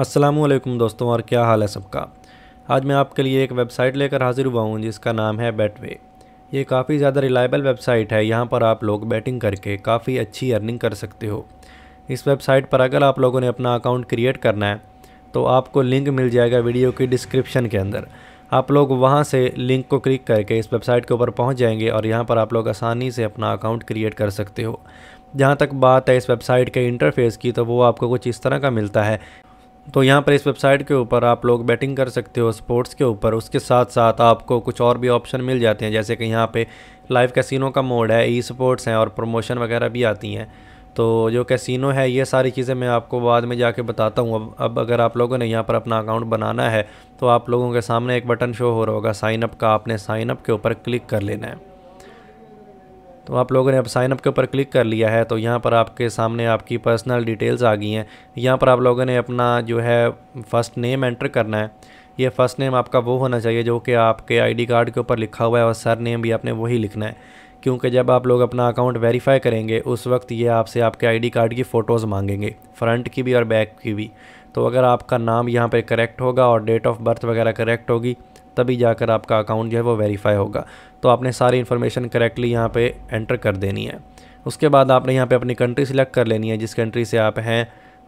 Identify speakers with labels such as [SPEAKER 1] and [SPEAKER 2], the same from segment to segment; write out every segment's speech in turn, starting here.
[SPEAKER 1] असलम दोस्तों और क्या हाल है सबका आज मैं आपके लिए एक वेबसाइट लेकर हाजिर हुआ हूँ जिसका नाम है बेटवे ये काफ़ी ज़्यादा रिलायबल वेबसाइट है यहाँ पर आप लोग बैटिंग करके काफ़ी अच्छी अर्निंग कर सकते हो इस वेबसाइट पर अगर आप लोगों ने अपना अकाउंट क्रिएट करना है तो आपको लिंक मिल जाएगा वीडियो की डिस्क्रिप्शन के अंदर आप लोग वहाँ से लिंक को क्लिक करके इस वेबसाइट के ऊपर पहुँच जाएंगे और यहाँ पर आप लोग आसानी से अपना अकाउंट क्रिएट कर सकते हो जहाँ तक बात है इस वेबसाइट के इंटरफेस की तो वो आपको कुछ इस तरह का मिलता है तो यहाँ पर इस वेबसाइट के ऊपर आप लोग बैटिंग कर सकते हो स्पोर्ट्स के ऊपर उसके साथ साथ आपको कुछ और भी ऑप्शन मिल जाते हैं जैसे कि यहाँ पे लाइव कैसीनो का मोड है ई स्पोर्ट्स हैं और प्रमोशन वगैरह भी आती हैं तो जो कैसीनो है ये सारी चीज़ें मैं आपको बाद में जाके बताता हूँ अब अब अगर आप लोगों ने यहाँ पर अपना अकाउंट बनाना है तो आप लोगों के सामने एक बटन शो हो रहा होगा साइनअप का आपने साइनअप के ऊपर क्लिक कर लेना है तो आप लोगों ने अब साइनअप के ऊपर क्लिक कर लिया है तो यहाँ पर आपके सामने आपकी पर्सनल डिटेल्स आ गई हैं यहाँ पर आप लोगों ने अपना जो है फ़र्स्ट नेम एंटर करना है ये फ़र्स्ट नेम आपका वो होना चाहिए जो कि आपके आईडी कार्ड के ऊपर लिखा हुआ है और सर नेम भी आपने वही लिखना है क्योंकि जब आप लोग अपना अकाउंट वेरीफाई करेंगे उस वक्त ये आपसे आपके आई कार्ड की फ़ोटोज़ मांगेंगे फ्रंट की भी और बैक की भी तो अगर आपका नाम यहाँ पर करेक्ट होगा और डेट ऑफ बर्थ वगैरह करेक्ट होगी तभी जाकर आपका अकाउंट जो है वो वेरीफाई होगा तो आपने सारी इन्फॉर्मेशन करेक्टली यहाँ पे एंटर कर देनी है उसके बाद आपने यहाँ पे अपनी कंट्री सिलेक्ट कर लेनी है जिस कंट्री से आप हैं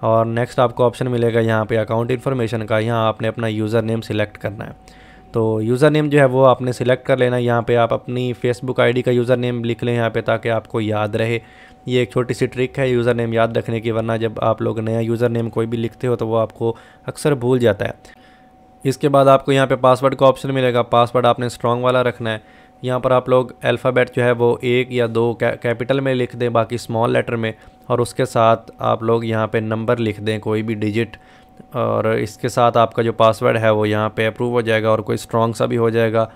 [SPEAKER 1] और नेक्स्ट आपको ऑप्शन मिलेगा यहाँ पे अकाउंट इन्फॉर्मेशन का यहाँ आपने अपना यूज़र नेम सिलेक्ट करना है तो यूज़र नेम जो है वो आपने सिलेक्ट कर लेना है यहाँ पर आप अपनी फेसबुक आई का यूज़र नेम लिख लें यहाँ पर ताकि आपको याद रहे ये एक छोटी सी ट्रिक है यूज़र नेम याद रखने की वरना जब आप लोग नया यूज़र नेम कोई भी लिखते हो तो वो आपको अक्सर भूल जाता है इसके बाद आपको यहाँ पे पासवर्ड का ऑप्शन मिलेगा पासवर्ड आपने स्ट्रॉन्ग वाला रखना है यहाँ पर आप लोग अल्फ़ाबेट जो है वो एक या दो कैपिटल में लिख दें बाकी स्मॉल लेटर में और उसके साथ आप लोग यहाँ पे नंबर लिख दें कोई भी डिजिट और इसके साथ आपका जो पासवर्ड है वो यहाँ पे अप्रूव हो जाएगा और कोई स्ट्रॉन्ग सा भी हो जाएगा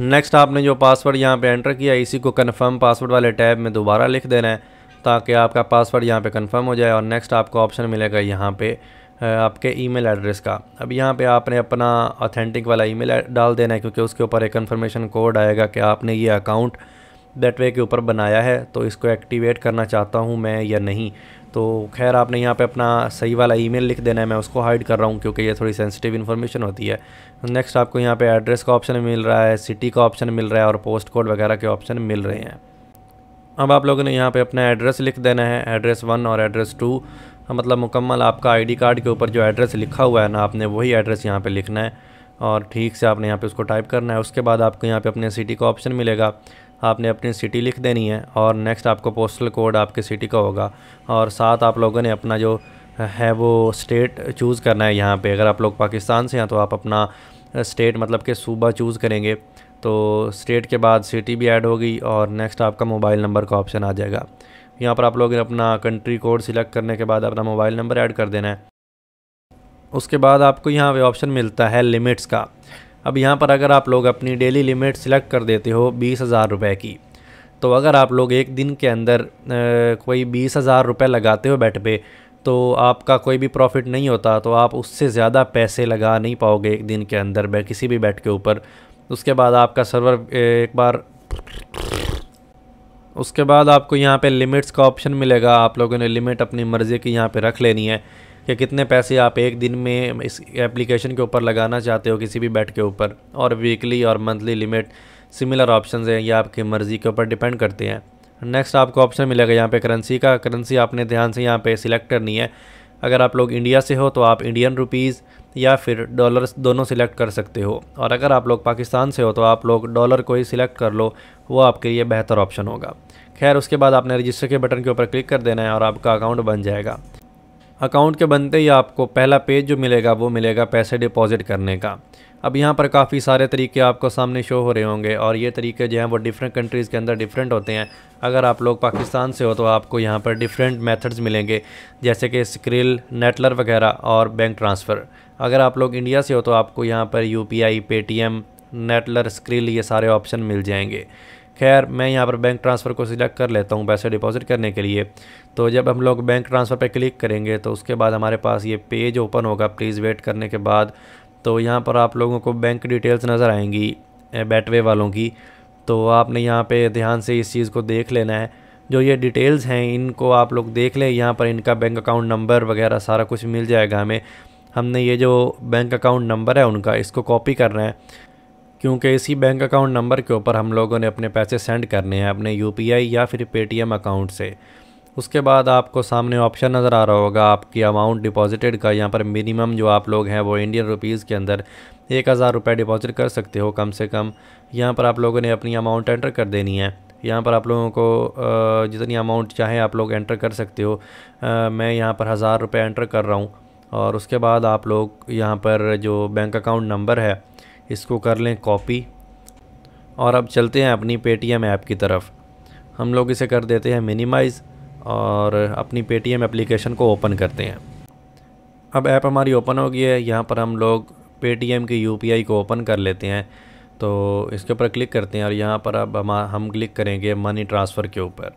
[SPEAKER 1] नेक्स्ट आपने जो पासवर्ड यहाँ पे एंटर किया इसी को कंफर्म पासवर्ड वाले टैब में दोबारा लिख देना है ताकि आपका पासवर्ड यहाँ पे कंफर्म हो जाए और नेक्स्ट आपको ऑप्शन मिलेगा यहाँ पे आपके ईमेल एड्रेस का अब यहाँ पे आपने अपना ऑथेंटिक वाला ईमेल डाल देना है क्योंकि उसके ऊपर एक कन्फर्मेशन कोड आएगा कि आपने ये अकाउंट वे के ऊपर बनाया है तो इसको एक्टिवेट करना चाहता हूँ मैं या नहीं तो खैर आपने यहाँ पे अपना सही वाला ईमेल लिख देना है मैं उसको हाइड कर रहा हूँ क्योंकि ये थोड़ी सेंसिटिव इन्फॉर्मेशन होती है नेक्स्ट आपको यहाँ पे एड्रेस का ऑप्शन मिल रहा है सिटी का ऑप्शन मिल रहा है और पोस्ट कोड वगैरह के ऑप्शन मिल रहे हैं अब आप लोगों ने यहाँ पे अपना एड्रेस लिख देना है एड्रेस वन और एड्रेस टू हाँ, मतलब मुकम्मल आपका आईडी कार्ड के ऊपर जो एड्रेस लिखा हुआ है ना आपने वही एड्रेस यहाँ पे लिखना है और ठीक से आपने यहाँ पे उसको टाइप करना है उसके बाद आपको यहाँ पे अपने सिटी का ऑप्शन मिलेगा आपने अपनी सिटी लिख देनी है और नेक्स्ट आपको पोस्टल कोड आपके सिटी का होगा और साथ आप लोगों ने अपना जो है वो स्टेट चूज़ करना है यहाँ पे अगर आप लोग पाकिस्तान से हैं तो आप अपना स्टेट मतलब कि सूबा चूज़ करेंगे तो स्टेट के बाद सिटी भी ऐड होगी और नेक्स्ट आपका मोबाइल नंबर का ऑप्शन आ जाएगा यहाँ पर आप लोग अपना कंट्री कोड सिलेक्ट करने के बाद अपना मोबाइल नंबर ऐड कर देना है उसके बाद आपको यहाँ पे ऑप्शन मिलता है लिमिट्स का अब यहाँ पर अगर आप लोग अपनी डेली लिमिट सिलेक्ट कर देते हो बीस हज़ार रुपये की तो अगर आप लोग एक दिन के अंदर आ, कोई बीस हज़ार रुपये लगाते हो बैट पे तो आपका कोई भी प्रॉफिट नहीं होता तो आप उससे ज़्यादा पैसे लगा नहीं पाओगे एक दिन के अंदर किसी भी बैट के ऊपर उसके बाद आपका सर्वर एक बार उसके बाद आपको यहाँ पे लिमिट्स का ऑप्शन मिलेगा आप लोगों ने लिमिट अपनी मर्ज़ी की यहाँ पे रख लेनी है कि कितने पैसे आप एक दिन में इस एप्लीकेशन के ऊपर लगाना चाहते हो किसी भी बैट के ऊपर और वीकली और मंथली लिमिट सिमिलर ऑप्शन हैं ये आपकी मर्ज़ी के ऊपर डिपेंड करते हैं नेक्स्ट आपको ऑप्शन मिलेगा यहाँ पर करेंसी का करेंसी आपने ध्यान से यहाँ पर सिलेक्ट करनी है अगर आप लोग इंडिया से हो तो आप इंडियन रुपीज़ या फिर डॉलर दोनों सिलेक्ट कर सकते हो और अगर आप लोग पाकिस्तान से हो तो आप लोग डॉलर को ही सिलेक्ट कर लो वो आपके लिए बेहतर ऑप्शन होगा खैर उसके बाद आपने रजिस्टर के बटन के ऊपर क्लिक कर देना है और आपका अकाउंट बन जाएगा अकाउंट के बनते ही आपको पहला पेज जो मिलेगा वो मिलेगा पैसे डिपॉजिट करने का अब यहाँ पर काफ़ी सारे तरीके आपको सामने शो हो रहे होंगे और ये तरीके जो हैं वो डिफरेंट कंट्रीज़ के अंदर डिफरेंट होते हैं अगर आप लोग पाकिस्तान से हो तो आपको यहाँ पर डिफरेंट मेथड्स मिलेंगे जैसे कि स्क्रिल नेटलर वगैरह और बैंक ट्रांसफ़र अगर आप लोग इंडिया से हो तो आपको यहाँ पर U P I Paytm Neteller Skrill ये सारे ऑप्शन मिल जाएंगे खैर मैं यहाँ पर बैंक ट्रांसफ़र को सिलेक्ट कर लेता हूँ पैसे डिपॉजिट करने के लिए तो जब हम लोग बैंक ट्रांसफ़र पर क्लिक करेंगे तो उसके बाद हमारे पास ये पेज ओपन होगा प्लीज़ वेट करने के बाद तो यहाँ पर आप लोगों को बैंक डिटेल्स नज़र आएंगी बैटवे वालों की तो आपने यहाँ पे ध्यान से इस चीज़ को देख लेना है जो ये डिटेल्स हैं इनको आप लोग देख लें यहाँ पर इनका बैंक अकाउंट नंबर वगैरह सारा कुछ मिल जाएगा हमें हमने ये जो बैंक अकाउंट नंबर है उनका इसको कॉपी करना है क्योंकि इसी बैंक अकाउंट नंबर के ऊपर हम लोगों ने अपने पैसे सेंड करने हैं अपने यू या फिर पे अकाउंट से उसके बाद आपको सामने ऑप्शन नज़र आ रहा होगा आपकी अमाउंट डिपॉजिटेड का यहाँ पर मिनिमम जो आप लोग हैं वो इंडियन रुपीज़ के अंदर एक हज़ार रुपये डिपॉजिट कर सकते हो कम से कम यहाँ पर आप लोगों ने अपनी अमाउंट एंटर कर देनी है यहाँ पर आप लोगों को जितनी अमाउंट चाहें आप लोग एंटर कर सकते हो मैं यहाँ पर हज़ार रुपये एंटर कर रहा हूँ और उसके बाद आप लोग यहाँ पर जो बैंक अकाउंट नंबर है इसको कर लें कॉपी और अब चलते हैं अपनी पेटीएम ऐप की तरफ हम लोग इसे कर देते हैं मिनिमाइज़ और अपनी पेटीएम एप्लीकेशन को ओपन करते हैं अब ऐप हमारी ओपन हो गई है यहाँ पर हम लोग पेटीएम की यूपीआई को ओपन कर लेते हैं तो इसके ऊपर क्लिक करते हैं और यहाँ पर अब हम हम क्लिक करेंगे मनी ट्रांसफ़र के ऊपर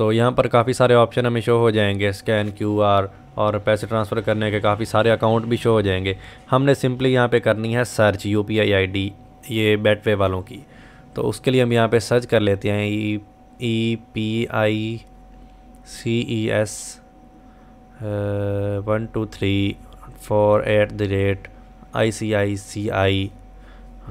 [SPEAKER 1] तो यहाँ पर काफ़ी सारे ऑप्शन हमें शो हो जाएंगे स्कैन क्यू और पैसे ट्रांसफ़र करने के काफ़ी सारे अकाउंट भी शो हो जाएंगे हमने सिंपली यहाँ पे करनी है search U P I I D ये बैटवे वालों की तो उसके लिए हम यहाँ पे सर्च कर लेते हैं E E P I C E S one two three four at the rate I C I C I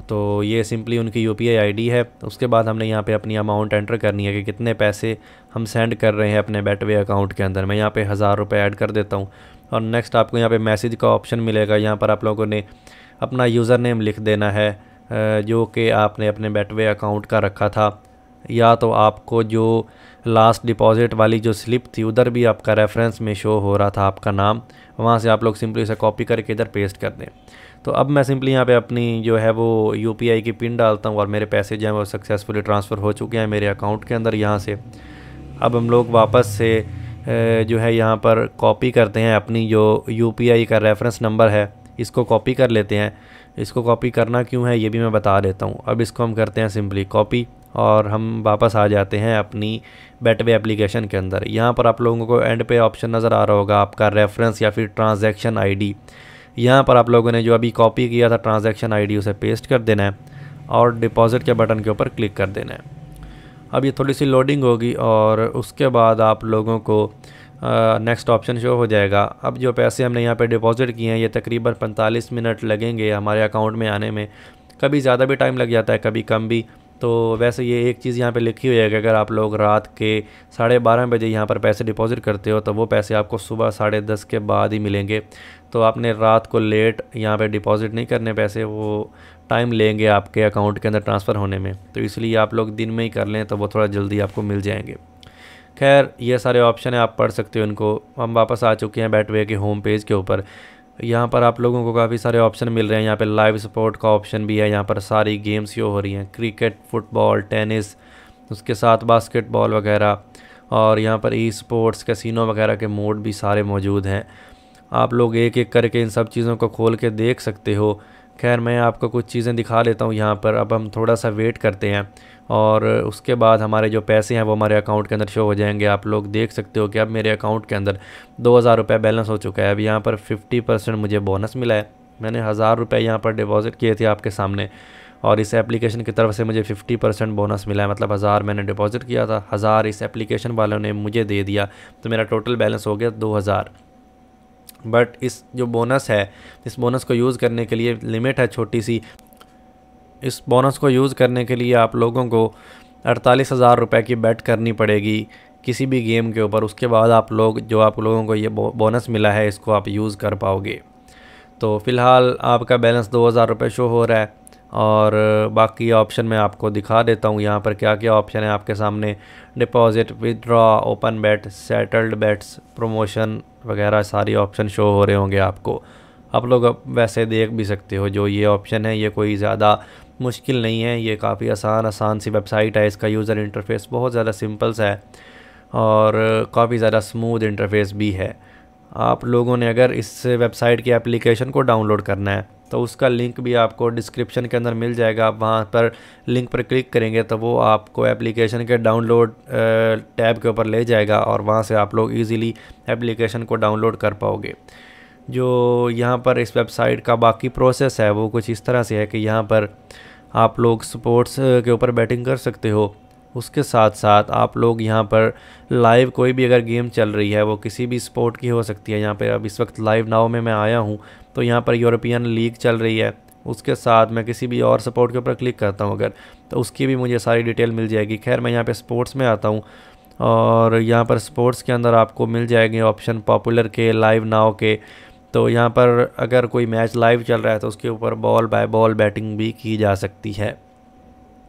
[SPEAKER 1] तो ये सिंपली उनकी यू पी है उसके बाद हमने यहाँ पे अपनी अमाउंट एंटर करनी है कि कितने पैसे हम सेंड कर रहे हैं अपने बैटवे अकाउंट के अंदर मैं यहाँ पे हज़ार रुपये ऐड कर देता हूँ और नेक्स्ट आपको यहाँ पे मैसेज का ऑप्शन मिलेगा यहाँ पर आप लोगों ने अपना यूज़र नेम लिख देना है जो कि आपने अपने बैटवे अकाउंट का रखा था या तो आपको जो लास्ट डिपॉज़िट वाली जो स्लिप थी उधर भी आपका रेफरेंस में शो हो रहा था आपका नाम वहाँ से आप लोग सिंपली उसे कॉपी करके इधर पेस्ट कर दें तो अब मैं सिंपली यहाँ पे अपनी जो है वो यू की पिन डालता हूँ और मेरे पैसे जो हैं वो सक्सेसफुली ट्रांसफ़र हो चुके हैं मेरे अकाउंट के अंदर यहाँ से अब हम लोग वापस से जो है यहाँ पर कॉपी करते हैं अपनी जो यू का रेफरेंस नंबर है इसको कॉपी कर लेते हैं इसको कॉपी करना क्यों है ये भी मैं बता देता हूँ अब इसको हम करते हैं सिंपली कॉपी और हम वापस आ जाते हैं अपनी बैटवे एप्लीकेशन के अंदर यहाँ पर आप लोगों को एंड पे ऑप्शन नज़र आ रहा होगा आपका रेफरेंस या फिर ट्रांजैक्शन आईडी यहाँ पर आप लोगों ने जो अभी कॉपी किया था ट्रांजेक्शन आई उसे पेस्ट कर देना है और डिपॉजिट के बटन के ऊपर क्लिक कर देना है अब ये थोड़ी सी लोडिंग होगी और उसके बाद आप लोगों को नेक्स्ट ऑप्शन शो हो जाएगा अब जो पैसे हमने यहाँ पे डिपॉजिट किए हैं ये तकरीबन 45 मिनट लगेंगे हमारे अकाउंट में आने में कभी ज़्यादा भी टाइम लग जाता है कभी कम भी तो वैसे ये एक चीज़ यहाँ पे लिखी हुई है कि अगर आप लोग रात के साढ़े बारह बजे यहाँ पर पैसे डिपॉजिट करते हो तो वो पैसे आपको सुबह साढ़े दस के बाद ही मिलेंगे तो आपने रात को लेट यहाँ पे डिपॉजिट नहीं करने पैसे वो टाइम लेंगे आपके अकाउंट के अंदर ट्रांसफ़र होने में तो इसलिए आप लोग दिन में ही कर लें तो वो थोड़ा जल्दी आपको मिल जाएंगे खैर ये सारे ऑप्शन हैं आप पढ़ सकते हो इनको हम वापस आ चुके हैं बैटवे के होम पेज के ऊपर यहाँ पर आप लोगों को काफ़ी सारे ऑप्शन मिल रहे हैं यहाँ पे लाइव सपोर्ट का ऑप्शन भी है यहाँ पर सारी गेम्स शो हो रही हैं क्रिकेट फुटबॉल टेनिस उसके साथ बास्केटबॉल वगैरह और यहाँ पर ई स्पोर्ट्स कैसीनो वगैरह के मोड भी सारे मौजूद हैं आप लोग एक एक करके इन सब चीज़ों को खोल के देख सकते हो खैर मैं आपको कुछ चीज़ें दिखा लेता हूँ यहाँ पर अब हम थोड़ा सा वेट करते हैं और उसके बाद हमारे जो पैसे हैं वो हमारे अकाउंट के अंदर शो हो जाएंगे आप लोग देख सकते हो कि अब मेरे अकाउंट के अंदर दो हज़ार रुपये बैलेंस हो चुका है अब यहाँ पर फिफ्टी परसेंट मुझे बोनस मिला है मैंने हज़ार रुपये यहाँ पर डिपॉज़िट किए थे आपके सामने और इस एप्लीकेशन की तरफ से मुझे 50 परसेंट बोनस मिला है मतलब हज़ार मैंने डिपॉज़िट किया था हज़ार इस एप्लीकेशन वालों ने मुझे दे दिया तो मेरा टोटल बैलेंस हो गया दो हज़ार बट इस जो बोनस है इस बोनस को यूज़ करने के लिए लिमिट है छोटी सी इस बोनस को यूज़ करने के लिए आप लोगों को अड़तालीस हज़ार रुपये की बैट करनी पड़ेगी किसी भी गेम के ऊपर उसके बाद आप लोग जो आप लोगों को ये बोनस मिला है इसको आप यूज़ कर पाओगे तो फ़िलहाल आपका बैलेंस दो हज़ार रुपये शो हो रहा है और बाकी ऑप्शन मैं आपको दिखा देता हूँ यहाँ पर क्या क्या ऑप्शन है आपके सामने deposit withdraw open bet settled bets promotion वगैरह सारी ऑप्शन शो हो रहे होंगे आपको आप लोग वैसे देख भी सकते हो जो ये ऑप्शन है ये कोई ज़्यादा मुश्किल नहीं है ये काफ़ी आसान आसान सी वेबसाइट है इसका यूज़र इंटरफेस बहुत ज़्यादा सिंपल सा है और काफ़ी ज़्यादा स्मूथ इंटरफेस भी है आप लोगों ने अगर इस वेबसाइट की एप्लीकेशन को डाउनलोड करना है तो उसका लिंक भी आपको डिस्क्रिप्शन के अंदर मिल जाएगा आप वहाँ पर लिंक पर क्लिक करेंगे तो वो आपको एप्लीकेशन के डाउनलोड टैब के ऊपर ले जाएगा और वहाँ से आप लोग ईज़िली एप्लीकेशन को डाउनलोड कर पाओगे जो यहाँ पर इस वेबसाइट का बाकी प्रोसेस है वो कुछ इस तरह से है कि यहाँ पर आप लोग स्पोर्ट्स के ऊपर बैटिंग कर सकते हो उसके साथ साथ आप लोग यहाँ पर लाइव कोई भी अगर गेम चल रही है वो किसी भी स्पोर्ट की हो सकती है यहाँ पर अब इस वक्त लाइव नाव में मैं आया हूँ तो यहाँ पर यूरोपियन लीग चल रही है उसके साथ मैं किसी भी और सपोर्ट के ऊपर क्लिक करता हूँ अगर तो उसकी भी मुझे सारी डिटेल मिल जाएगी खैर मैं यहाँ पर स्पोर्ट्स में आता हूँ और यहाँ पर स्पोर्ट्स के अंदर आपको मिल जाएंगे ऑप्शन पॉपुलर के लाइव नाव के तो यहाँ पर अगर कोई मैच लाइव चल रहा है तो उसके ऊपर बॉल बाय बॉल बैटिंग भी की जा सकती है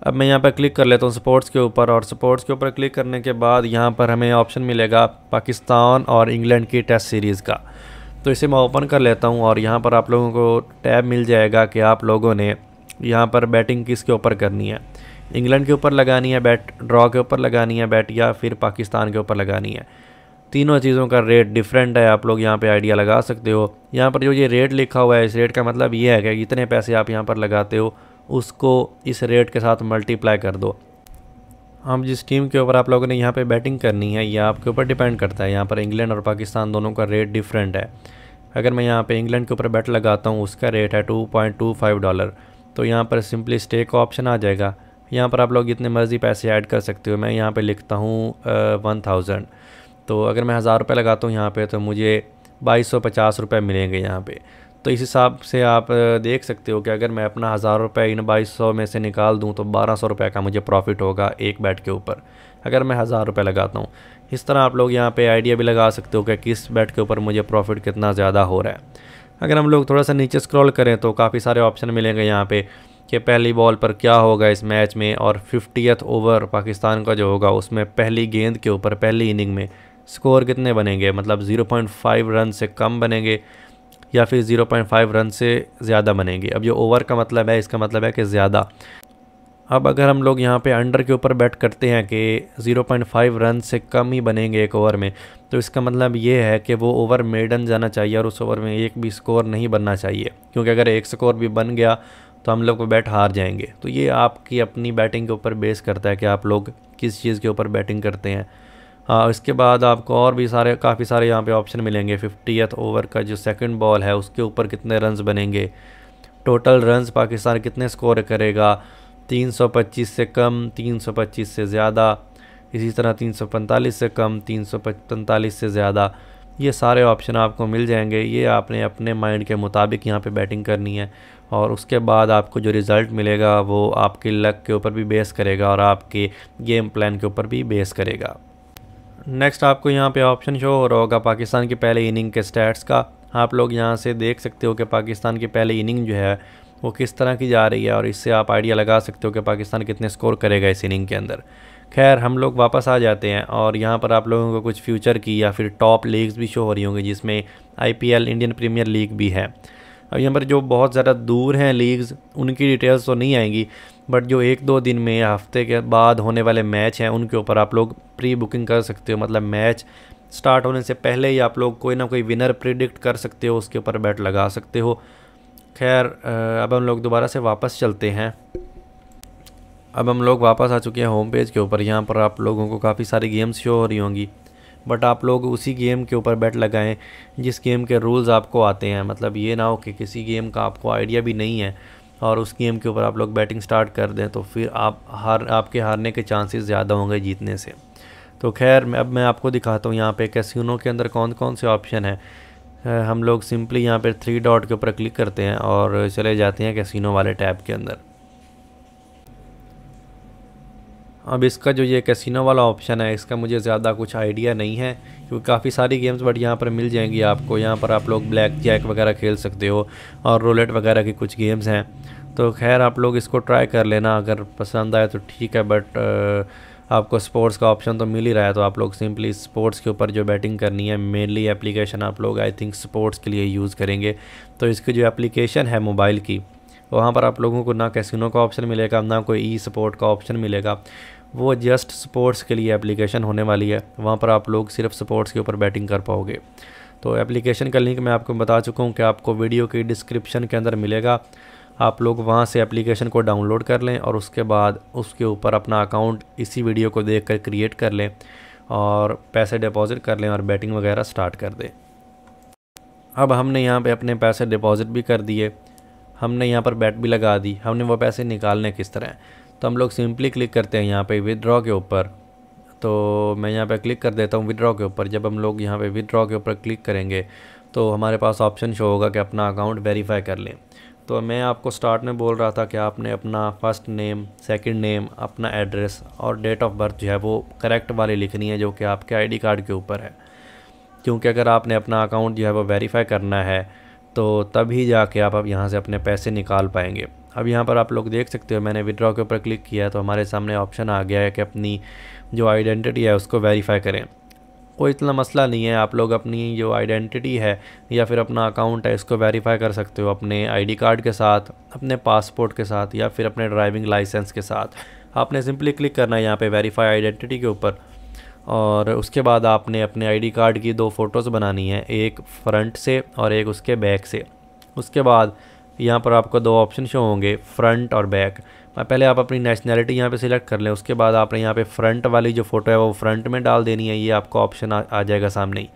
[SPEAKER 1] अब मैं यहाँ पर क्लिक कर लेता हूँ स्पोर्ट्स के ऊपर और स्पोर्ट्स के ऊपर क्लिक करने के बाद यहाँ पर हमें ऑप्शन मिलेगा पाकिस्तान और इंग्लैंड की टेस्ट सीरीज़ का तो इसे मैं ओपन कर लेता हूँ और यहाँ पर आप लोगों को टैब मिल जाएगा कि आप लोगों ने यहाँ पर बैटिंग किसके ऊपर करनी है इंग्लैंड के ऊपर लगानी है बैट ड्रॉ के ऊपर लगानी है बैट या फिर पाकिस्तान के ऊपर लगानी है तीनों चीज़ों का रेट डिफरेंट है आप लोग यहाँ पे आइडिया लगा सकते हो यहाँ पर जो ये रेट लिखा हुआ है इस रेट का मतलब ये है कि इतने पैसे आप यहाँ पर लगाते हो उसको इस रेट के साथ मल्टीप्लाई कर दो हम जिस टीम के ऊपर आप लोगों ने यहाँ पे बैटिंग करनी है यह आपके ऊपर डिपेंड करता है यहाँ पर इंग्लैंड और पाकिस्तान दोनों का रेट डिफरेंट है अगर मैं यहाँ पे इंग्लैंड के ऊपर बैट लगाता हूँ उसका रेट है 2.25 डॉलर तो यहाँ पर सिंपली स्टे का ऑप्शन आ जाएगा यहाँ पर आप लोग जितने मर्ज़ी पैसे ऐड कर सकते हो मैं यहाँ पर लिखता हूँ वन थाउजेंड तो अगर मैं हज़ार रुपये लगाता हूँ यहाँ पे तो मुझे बाईस सौ पचास रुपये मिलेंगे यहाँ पे तो इस हिसाब से आप देख सकते हो कि अगर मैं अपना हज़ार रुपये इन बाईस सौ में से निकाल दूं तो बारह सौ रुपये का मुझे प्रॉफिट होगा एक बैट के ऊपर अगर मैं हज़ार रुपये लगाता हूँ इस तरह आप लोग यहाँ पे आइडिया भी लगा सकते हो कि किस बैट के ऊपर मुझे प्रॉफिट कितना ज़्यादा हो रहा है अगर हम लोग थोड़ा सा नीचे स्क्रॉल करें तो काफ़ी सारे ऑप्शन मिलेंगे यहाँ पर कि पहली बॉल पर क्या होगा इस मैच में और फिफ्टियथ ओवर पाकिस्तान का जो होगा उसमें पहली गेंद के ऊपर पहली इनिंग में स्कोर कितने बनेंगे मतलब ज़ीरो रन से कम बनेंगे या फिर 0.5 रन से ज़्यादा बनेंगे अब ये ओवर का मतलब है इसका मतलब है कि ज़्यादा अब अगर हम लोग यहाँ पे अंडर के ऊपर बैट करते हैं कि 0.5 रन से कम ही बनेंगे एक ओवर में तो इसका मतलब ये है कि वो ओवर मेडन जाना चाहिए और उस ओवर में एक भी स्कोर नहीं बनना चाहिए क्योंकि अगर एक स्कोर भी बन गया तो हम लोग को बैट हार जाएंगे तो ये आपकी अपनी बैटिंग के ऊपर बेस करता है कि आप लोग किस चीज़ के ऊपर बैटिंग करते हैं आ, हाँ, इसके बाद आपको और भी सारे काफ़ी सारे यहाँ पे ऑप्शन मिलेंगे फिफ्टीथ ओवर का जो सेकंड बॉल है उसके ऊपर कितने रन्स बनेंगे टोटल रन्स पाकिस्तान कितने स्कोर करेगा 325 से कम 325 से ज़्यादा इसी तरह 345 से कम 345 से ज़्यादा ये सारे ऑप्शन आपको मिल जाएंगे ये आपने अपने माइंड के मुताबिक यहाँ पे बैटिंग करनी है और उसके बाद आपको जो रिज़ल्ट मिलेगा वो आपके लक के ऊपर भी बेस करेगा और आपके गेम प्लान के ऊपर भी बेस करेगा नेक्स्ट आपको यहाँ पे ऑप्शन शो हो रहा होगा पाकिस्तान की पहले इनिंग के स्टैट्स का आप लोग यहाँ से देख सकते हो कि पाकिस्तान की पहले इनिंग जो है वो किस तरह की जा रही है और इससे आप आइडिया लगा सकते हो कि पाकिस्तान कितने स्कोर करेगा इस इनिंग के अंदर खैर हम लोग वापस आ जाते हैं और यहाँ पर आप लोगों को कुछ फ्यूचर की या फिर टॉप लीग्स भी शो हो रही होंगी जिसमें आई इंडियन प्रीमियर लीग भी है अब यहाँ पर जो बहुत ज़्यादा दूर हैं लीग्स उनकी डिटेल्स तो नहीं आएंगी बट जो एक दो दिन में या हफ्ते के बाद होने वाले मैच हैं उनके ऊपर आप लोग प्री बुकिंग कर सकते हो मतलब मैच स्टार्ट होने से पहले ही आप लोग कोई ना कोई विनर प्रिडिक्ट कर सकते हो उसके ऊपर बैट लगा सकते हो खैर अब हम लोग दोबारा से वापस चलते हैं अब हम लोग वापस आ चुके हैं होम पेज के ऊपर यहाँ पर आप लोगों को काफ़ी सारी गेम्स शो हो रही होंगी बट आप लोग उसी गेम के ऊपर बैट लगाएं जिस गेम के रूल्स आपको आते हैं मतलब ये ना हो कि किसी गेम का आपको आइडिया भी नहीं है और उस गेम के ऊपर आप लोग बैटिंग स्टार्ट कर दें तो फिर आप हार आपके हारने के चांसेस ज़्यादा होंगे जीतने से तो खैर अब मैं आपको दिखाता हूँ यहाँ पे कैसीनो के अंदर कौन कौन से ऑप्शन हैं हम लोग सिंपली यहाँ पर थ्री डॉट के ऊपर क्लिक करते हैं और चले जाते हैं कैसीनो वाले टैब के अंदर अब इसका जो ये कैसीनो वाला ऑप्शन है इसका मुझे ज़्यादा कुछ आइडिया नहीं है क्योंकि काफ़ी सारी गेम्स बट यहाँ पर मिल जाएंगी आपको यहाँ पर आप लोग ब्लैक जैक वगैरह खेल सकते हो और रोलेट वगैरह की कुछ गेम्स हैं तो खैर आप लोग इसको ट्राई कर लेना अगर पसंद आए तो ठीक है बट आपको स्पोर्ट्स का ऑप्शन तो मिल ही रहा है तो आप लोग सिंपली स्पोर्ट्स के ऊपर जो बैटिंग करनी है मेनली एप्लीकेशन आप लोग आई थिंक स्पोर्ट्स के लिए यूज़ करेंगे तो इसकी जो एप्लीकेशन है मोबाइल की वहाँ पर आप लोगों को ना कैसिनो का ऑप्शन मिलेगा ना कोई ई सपोर्ट का ऑप्शन मिलेगा वो जस्ट स्पोर्ट्स के लिए एप्लीकेशन होने वाली है वहाँ पर आप लोग सिर्फ स्पोर्ट्स के ऊपर बैटिंग कर पाओगे तो एप्लीकेशन का लिंक मैं आपको बता चुका हूँ कि आपको वीडियो की डिस्क्रिप्शन के अंदर मिलेगा आप लोग वहाँ से एप्लीकेशन को डाउनलोड कर लें और उसके बाद उसके ऊपर अपना अकाउंट इसी वीडियो को देख कर क्रिएट कर लें और पैसे डिपॉज़िट कर लें और बैटिंग वगैरह स्टार्ट कर दें अब हमने यहाँ पे अपने पैसे डिपॉज़िट भी कर दिए हमने यहाँ पर बैट भी लगा दी हमने वो पैसे निकालने किस तरह तो हम लोग सिंपली क्लिक करते हैं यहाँ पे विदड्रॉ के ऊपर तो मैं यहाँ पे क्लिक कर देता हूँ विदड्रॉ के ऊपर जब हम लोग यहाँ पे विदड्रॉ के ऊपर क्लिक करेंगे तो हमारे पास ऑप्शन शो होगा कि अपना अकाउंट वेरीफाई कर लें तो मैं आपको स्टार्ट में बोल रहा था कि आपने अपना फ़र्स्ट नेम सेकेंड नेम अपना एड्रेस और डेट ऑफ बर्थ जो है वो करेक्ट वाली लिखनी है जो कि आपके आई कार्ड के ऊपर है क्योंकि अगर आपने अपना अकाउंट जो है वो वेरीफाई करना है तो तभी जाके आप अब यहाँ से अपने पैसे निकाल पाएंगे अब यहाँ पर आप लोग देख सकते हो मैंने विड्रॉ के ऊपर क्लिक किया तो हमारे सामने ऑप्शन आ गया है कि अपनी जो आइडेंटिटी है उसको वेरीफाई करें कोई इतना मसला नहीं है आप लोग अपनी जो आइडेंटिटी है या फिर अपना अकाउंट है इसको वेरीफाई कर सकते हो अपने आईडी कार्ड के साथ अपने पासपोर्ट के साथ या फिर अपने ड्राइविंग लाइसेंस के साथ आपने सिंपली क्लिक करना है यहाँ पे वेरीफाई आइडेंटिटी के ऊपर और उसके बाद आपने अपने आईडी कार्ड की दो फ़ोटोज़ बनानी है एक फ्रंट से और एक उसके बैक से उसके बाद यहाँ पर आपको दो ऑप्शन शो होंगे फ्रंट और बैक पहले आप अपनी नेशनैलिटी यहाँ पे सिलेक्ट कर लें उसके बाद आपने यहाँ पे फ्रंट वाली जो फ़ोटो है वो फ्रंट में डाल देनी है ये आपको ऑप्शन आ, आ जाएगा सामने ही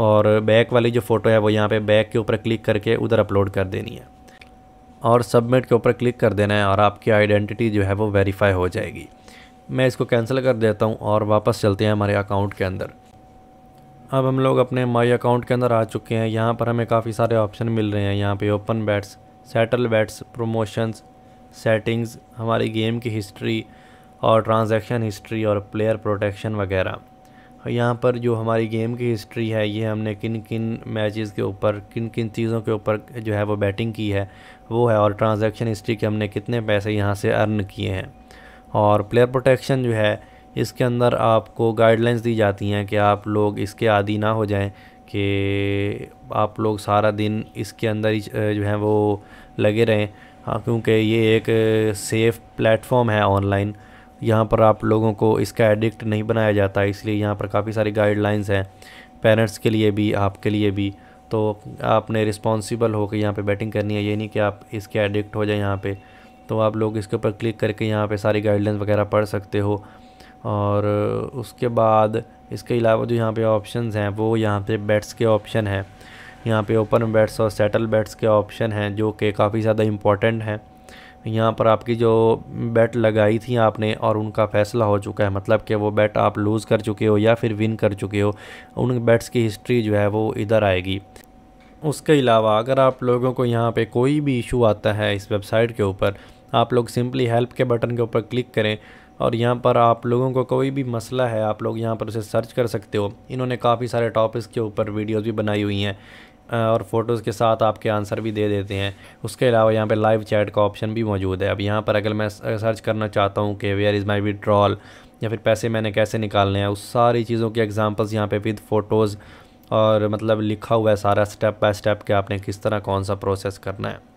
[SPEAKER 1] और बैक वाली जो फ़ोटो है वो यहाँ पे बैक के ऊपर क्लिक करके उधर अपलोड कर देनी है और सबमिट के ऊपर क्लिक कर देना है और आपकी आइडेंटिटी जो है वो वेरीफाई हो जाएगी मैं इसको कैंसिल कर देता हूँ और वापस चलते हैं हमारे अकाउंट के अंदर अब हम लोग अपने माई अकाउंट के अंदर आ चुके हैं यहाँ पर हमें काफ़ी सारे ऑप्शन मिल रहे हैं यहाँ पे open bets settle bets promotions settings हमारी गेम की हिस्ट्री और ट्रांजैक्शन हिस्ट्री और प्लेयर प्रोटेक्शन वगैरह यहाँ पर जो हमारी गेम की हिस्ट्री है ये हमने किन किन मैचेस के ऊपर किन किन चीज़ों के ऊपर जो है वो बैटिंग की है वो है और ट्रांज़ेक्शन हिस्ट्री के हमने कितने पैसे यहाँ से अर्न किए हैं और प्लेयर प्रोटेक्शन जो है इसके अंदर आपको गाइडलाइंस दी जाती हैं कि आप लोग इसके आदि ना हो जाएं कि आप लोग सारा दिन इसके अंदर ही जो है वो लगे रहें हाँ क्योंकि ये एक सेफ़ प्लेटफॉर्म है ऑनलाइन यहाँ पर आप लोगों को इसका एडिक्ट नहीं बनाया जाता इसलिए यहाँ पर काफ़ी सारी गाइडलाइंस हैं पेरेंट्स के लिए भी आपके लिए भी तो आपने रिस्पॉन्सिबल होकर यहाँ पे बैटिंग करनी है ये नहीं कि आप इसके एडिक्ट हो जाए यहाँ पर तो आप लोग इसके ऊपर क्लिक करके यहाँ पे सारी गाइडलाइंस वगैरह पढ़ सकते हो और उसके बाद इसके अलावा जो यहाँ पे ऑप्शंस हैं वो यहाँ पे बेट्स के ऑप्शन हैं यहाँ पे ओपन बेट्स और सेटल बेट्स के ऑप्शन हैं जो कि काफ़ी ज़्यादा इम्पॉर्टेंट हैं यहाँ पर आपकी जो बैट लगाई थी आपने और उनका फ़ैसला हो चुका है मतलब कि वो बैट आप लूज़ कर चुके हो या फिर विन कर चुके हो उन बैट्स की हिस्ट्री जो है वो इधर आएगी उसके अलावा अगर आप लोगों को यहाँ पे कोई भी इशू आता है इस वेबसाइट के ऊपर आप लोग सिंपली हेल्प के बटन के ऊपर क्लिक करें और यहाँ पर आप लोगों को कोई भी मसला है आप लोग यहाँ पर उसे सर्च कर सकते हो इन्होंने काफ़ी सारे टॉपिक्स के ऊपर वीडियोज़ भी बनाई हुई हैं और फ़ोटोज़ के साथ आपके आंसर भी दे देते हैं उसके अलावा यहाँ पे लाइव चैट का ऑप्शन भी मौजूद है अब यहाँ पर अगर मैं सर्च करना चाहता हूँ कि वेयर इज़ माई विड्रॉल या फिर पैसे मैंने कैसे निकालने हैं उस सारी चीज़ों के एग्ज़ाम्पल्स यहाँ पे विद फ़ोटोज़ और मतलब लिखा हुआ है सारा स्टेप बाय स्टेप कि आपने किस तरह कौन सा प्रोसेस करना है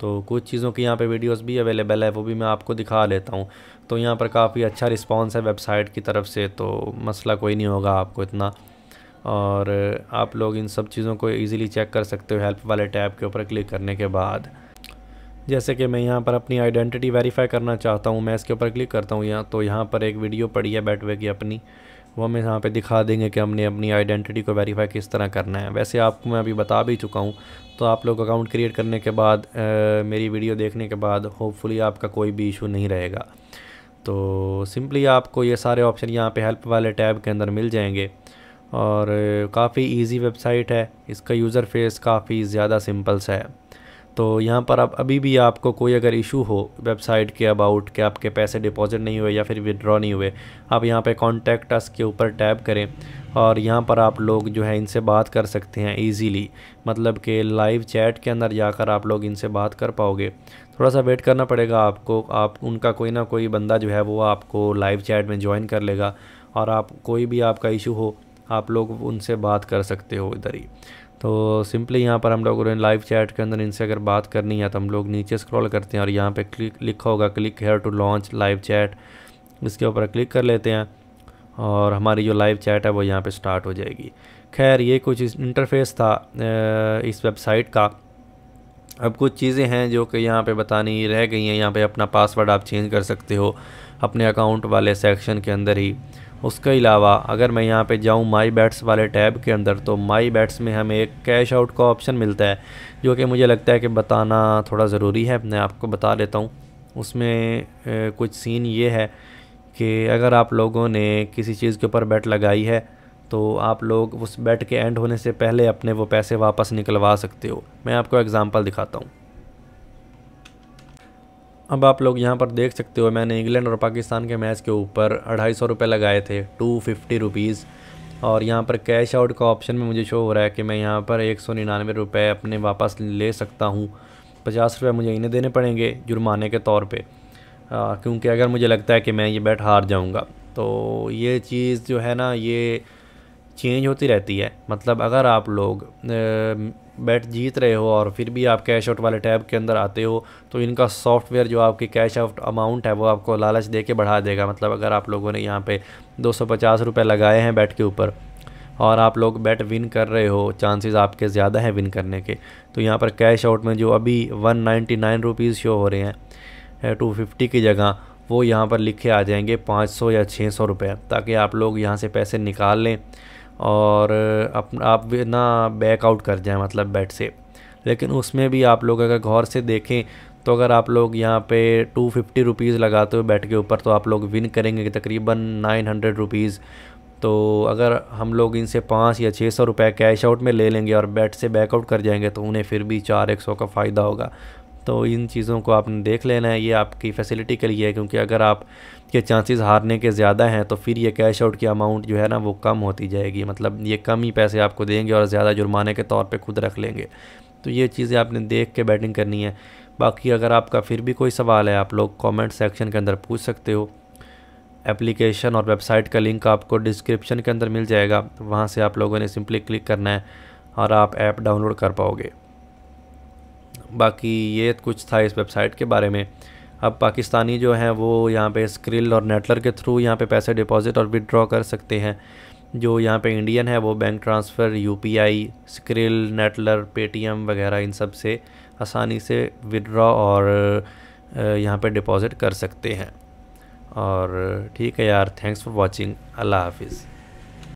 [SPEAKER 1] तो कुछ चीज़ों की यहाँ पे वीडियोस भी अवेलेबल है वो भी मैं आपको दिखा लेता हूँ तो यहाँ पर काफ़ी अच्छा रिस्पांस है वेबसाइट की तरफ से तो मसला कोई नहीं होगा आपको इतना और आप लोग इन सब चीज़ों को ईज़िली चेक कर सकते हो हेल्प वाले टैब के ऊपर क्लिक करने के बाद जैसे कि मैं यहाँ पर अपनी आइडेंटिटी वेरीफाई करना चाहता हूँ मैं इसके ऊपर क्लिक करता हूँ यहाँ तो यहाँ पर एक वीडियो पड़ी है बैटवे की अपनी वो हमें यहाँ पे दिखा देंगे कि हमने अपनी आइडेंटिटी को वेरीफाई किस तरह करना है वैसे आपको मैं अभी बता भी चुका हूँ तो आप लोग अकाउंट क्रिएट करने के बाद आ, मेरी वीडियो देखने के बाद होपफुली आपका कोई भी इशू नहीं रहेगा तो सिंपली आपको ये सारे ऑप्शन यहाँ पे हेल्प वाले टैब के अंदर मिल जाएंगे और काफ़ी इजी वेबसाइट है इसका यूज़र फेस काफ़ी ज़्यादा सिंपल सा है तो यहाँ पर आप अभी भी आपको कोई अगर इशू हो वेबसाइट के अबाउट के आपके पैसे डिपॉजिट नहीं हुए या फिर विदड्रॉ नहीं हुए आप यहाँ पे कॉन्टैक्ट अस के ऊपर टैब करें और यहाँ पर आप लोग जो है इनसे बात कर सकते हैं इजीली मतलब कि लाइव चैट के अंदर जाकर आप लोग इनसे बात कर पाओगे थोड़ा सा वेट करना पड़ेगा आपको आप उनका कोई ना कोई बंदा जो है वो आपको लाइव चैट में ज्वाइन कर लेगा और आप कोई भी आपका इशू हो आप लोग उनसे बात कर सकते हो इधर ही तो सिंपली यहाँ पर हम लोग लाइव चैट के अंदर इनसे अगर बात करनी है तो हम लोग नीचे स्क्रॉल करते हैं और यहाँ पे क्लिक लिखा होगा click here to launch live chat इसके ऊपर क्लिक कर लेते हैं और हमारी जो लाइव चैट है वो यहाँ पे स्टार्ट हो जाएगी खैर ये कुछ इंटरफेस था इस वेबसाइट का अब कुछ चीज़ें हैं जो कि यहाँ पर बतानी रह गई हैं यहाँ पर अपना पासवर्ड आप चेंज कर सकते हो अपने अकाउंट वाले सेक्शन के अंदर ही उसके अलावा अगर मैं यहाँ पे जाऊँ माई बैट्स वाले टैब के अंदर तो माई बैट्स में हमें एक कैश आउट का ऑप्शन मिलता है जो कि मुझे लगता है कि बताना थोड़ा ज़रूरी है मैं आपको बता देता हूँ उसमें कुछ सीन ये है कि अगर आप लोगों ने किसी चीज़ के ऊपर बैट लगाई है तो आप लोग उस बैट के एंड होने से पहले अपने वो पैसे वापस निकलवा सकते हो मैं आपको एग्ज़ाम्पल दिखाता हूँ अब आप लोग यहाँ पर देख सकते हो मैंने इंग्लैंड और पाकिस्तान के मैच के ऊपर अढ़ाई सौ रुपये लगाए थे टू फिफ्टी रुपीज़ और यहाँ पर कैश आउट का ऑप्शन में मुझे शो हो रहा है कि मैं यहाँ पर एक सौ निन्यानवे रुपये अपने वापस ले सकता हूँ पचास रुपये मुझे इन्हें देने पड़ेंगे जुर्माने के तौर पे क्योंकि अगर मुझे लगता है कि मैं ये बैट हार जाऊँगा तो ये चीज़ जो है ना ये चेंज होती रहती है मतलब अगर आप लोग बैट जीत रहे हो और फिर भी आप कैश आउट वाले टैब के अंदर आते हो तो इनका सॉफ्टवेयर जो आपकी कैश आउट अमाउंट है वो आपको लालच दे के बढ़ा देगा मतलब अगर आप लोगों ने यहाँ पे दो सौ लगाए हैं बैट के ऊपर और आप लोग बैट विन कर रहे हो चांसेस आपके ज़्यादा हैं विन करने के तो यहाँ पर कैश आउट में जो अभी one ninety nine rupees show हो रहे हैं टू फिफ्टी की जगह वो यहाँ पर लिखे आ जाएंगे पाँच सौ या छः सौ ताकि आप लोग यहाँ से पैसे निकाल लें और अप आप ना बैकआउट कर जाएं मतलब बैट से लेकिन उसमें भी आप लोग अगर गौर से देखें तो अगर आप लोग यहाँ पे टू फिफ्टी रुपीज़ लगाते हो बैट के ऊपर तो आप लोग विन करेंगे कि तकरीबन नाइन हंड्रेड रुपीज़ तो अगर हम लोग इनसे पाँच या छः सौ रुपये कैश आउट में ले लेंगे और बैट से बैकआउट कर जाएंगे तो उन्हें फिर भी चार एक सौ का फ़ायदा होगा तो इन चीज़ों को आपने देख लेना है ये आपकी फैसिलिटी के लिए है क्योंकि अगर आप के चांसेस हारने के ज़्यादा हैं तो फिर ये कैश आउट की अमाउंट जो है ना वो कम होती जाएगी मतलब ये कम ही पैसे आपको देंगे और ज़्यादा जुर्माने के तौर पर खुद रख लेंगे तो ये चीज़ें आपने देख के बैटिंग करनी है बाकी अगर आपका फिर भी कोई सवाल है आप लोग कॉमेंट सेक्शन के अंदर पूछ सकते हो एप्लीकेशन और वेबसाइट का लिंक आपको डिस्क्रिप्शन के अंदर मिल जाएगा वहाँ से आप लोगों ने सिंपली क्लिक करना है और आप ऐप डाउनलोड कर पाओगे बाकी ये कुछ था इस वेबसाइट के बारे में अब पाकिस्तानी जो हैं वो यहाँ पे स्क्रिल और नेटलर के थ्रू यहाँ पे पैसे डिपॉजिट और विदड्रॉ कर सकते हैं जो यहाँ पे इंडियन है वो bank transfer UPI Skrill Neteller Paytm वगैरह इन सब से आसानी से विदड्रॉ और यहाँ पे डिपॉज़िट कर सकते हैं और ठीक है यार थैंक्स फॉर वॉचिंग अल्लाह हाफिज़